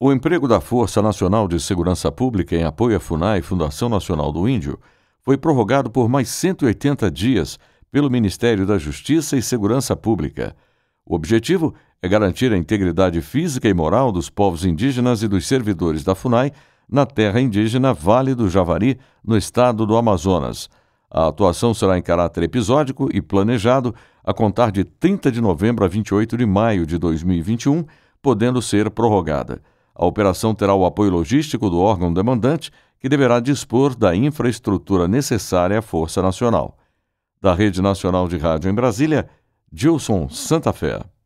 O emprego da Força Nacional de Segurança Pública em apoio à FUNAI, Fundação Nacional do Índio, foi prorrogado por mais 180 dias pelo Ministério da Justiça e Segurança Pública. O objetivo é garantir a integridade física e moral dos povos indígenas e dos servidores da FUNAI na terra indígena Vale do Javari, no estado do Amazonas. A atuação será em caráter episódico e planejado a contar de 30 de novembro a 28 de maio de 2021, podendo ser prorrogada. A operação terá o apoio logístico do órgão demandante, que deverá dispor da infraestrutura necessária à Força Nacional. Da Rede Nacional de Rádio em Brasília, Gilson Santa Fé.